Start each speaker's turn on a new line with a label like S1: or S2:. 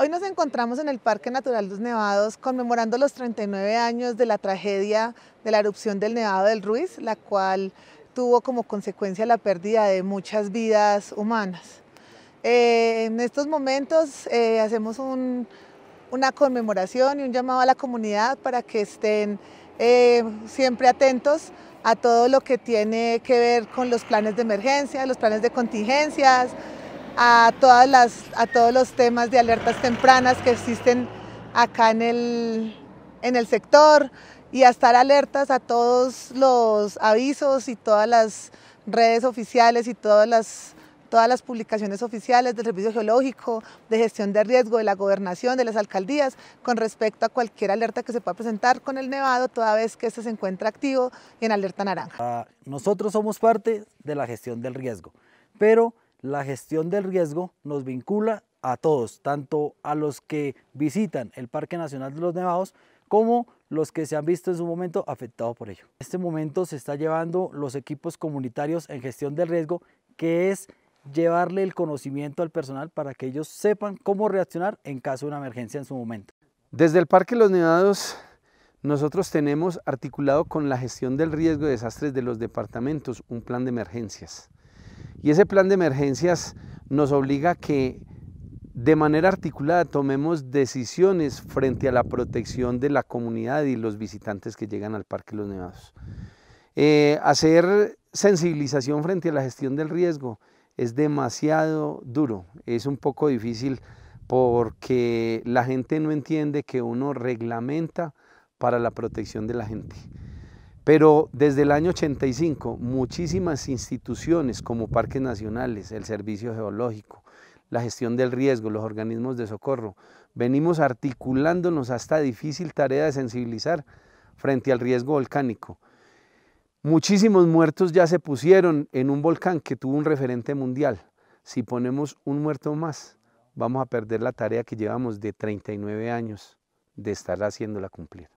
S1: Hoy nos encontramos en el Parque Natural Los Nevados conmemorando los 39 años de la tragedia de la erupción del Nevado del Ruiz, la cual tuvo como consecuencia la pérdida de muchas vidas humanas. Eh, en estos momentos eh, hacemos una conmemoración y un llamado a la comunidad para que estén eh, siempre atentos a todo lo que tiene que ver con los planes de emergencia, los planes de contingencias, a, todas las, a todos los temas de alertas tempranas que existen acá en el, en el sector y a estar alertas a todos los avisos y todas las redes oficiales y todas las, todas las publicaciones oficiales del Servicio Geológico, de gestión de riesgo, de la gobernación, de las alcaldías, con respecto a cualquier alerta que se pueda presentar con el nevado, toda vez que este se encuentra activo en alerta naranja.
S2: Ah, nosotros somos parte de la gestión del riesgo, pero la gestión del riesgo nos vincula a todos, tanto a los que visitan el Parque Nacional de los Nevados como los que se han visto en su momento afectados por ello. En este momento se está llevando los equipos comunitarios en gestión del riesgo, que es llevarle el conocimiento al personal para que ellos sepan cómo reaccionar en caso de una emergencia en su momento. Desde el Parque Los Nevados nosotros
S3: tenemos articulado con la gestión del riesgo de desastres de los departamentos un plan de emergencias. Y ese plan de emergencias nos obliga a que de manera articulada tomemos decisiones frente a la protección de la comunidad y los visitantes que llegan al Parque Los Nevados. Eh, hacer sensibilización frente a la gestión del riesgo es demasiado duro, es un poco difícil porque la gente no entiende que uno reglamenta para la protección de la gente. Pero desde el año 85, muchísimas instituciones como parques nacionales, el Servicio Geológico, la gestión del riesgo, los organismos de socorro, venimos articulándonos a esta difícil tarea de sensibilizar frente al riesgo volcánico. Muchísimos muertos ya se pusieron en un volcán que tuvo un referente mundial. Si ponemos un muerto más, vamos a perder la tarea que llevamos de 39 años de estar haciéndola cumplir.